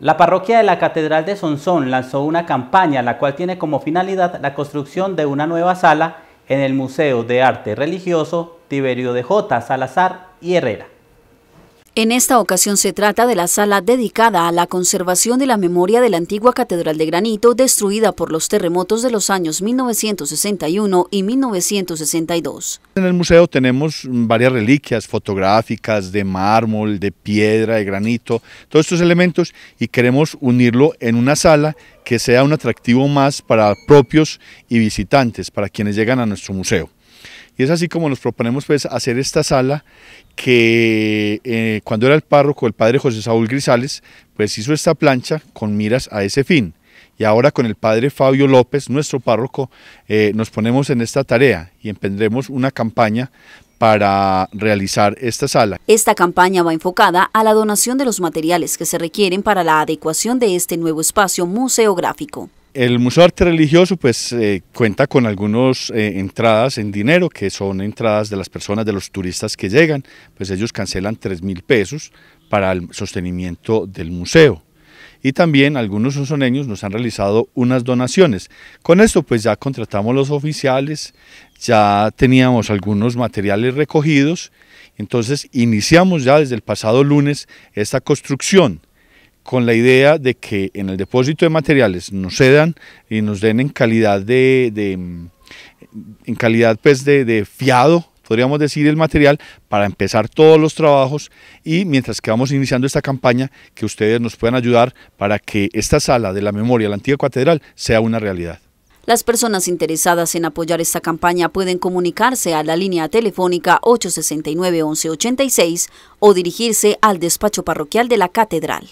La parroquia de la Catedral de Sonsón lanzó una campaña la cual tiene como finalidad la construcción de una nueva sala en el Museo de Arte Religioso Tiberio de J. Salazar y Herrera. En esta ocasión se trata de la sala dedicada a la conservación de la memoria de la antigua Catedral de Granito destruida por los terremotos de los años 1961 y 1962. En el museo tenemos varias reliquias fotográficas de mármol, de piedra, de granito, todos estos elementos y queremos unirlo en una sala que sea un atractivo más para propios y visitantes, para quienes llegan a nuestro museo. Y es así como nos proponemos pues hacer esta sala que eh, cuando era el párroco el padre José Saúl Grisales pues hizo esta plancha con miras a ese fin. Y ahora con el padre Fabio López, nuestro párroco, eh, nos ponemos en esta tarea y emprendremos una campaña para realizar esta sala. Esta campaña va enfocada a la donación de los materiales que se requieren para la adecuación de este nuevo espacio museográfico. El Museo Arte Religioso pues eh, cuenta con algunas eh, entradas en dinero que son entradas de las personas, de los turistas que llegan, pues ellos cancelan 3 mil pesos para el sostenimiento del museo. Y también algunos usoneños nos han realizado unas donaciones. Con esto pues ya contratamos los oficiales, ya teníamos algunos materiales recogidos, entonces iniciamos ya desde el pasado lunes esta construcción con la idea de que en el depósito de materiales nos cedan y nos den en calidad de, en calidad pues de, fiado podríamos decir, el material para empezar todos los trabajos y mientras que vamos iniciando esta campaña, que ustedes nos puedan ayudar para que esta sala de la memoria, la antigua catedral, sea una realidad. Las personas interesadas en apoyar esta campaña pueden comunicarse a la línea telefónica 869-1186 o dirigirse al despacho parroquial de la catedral.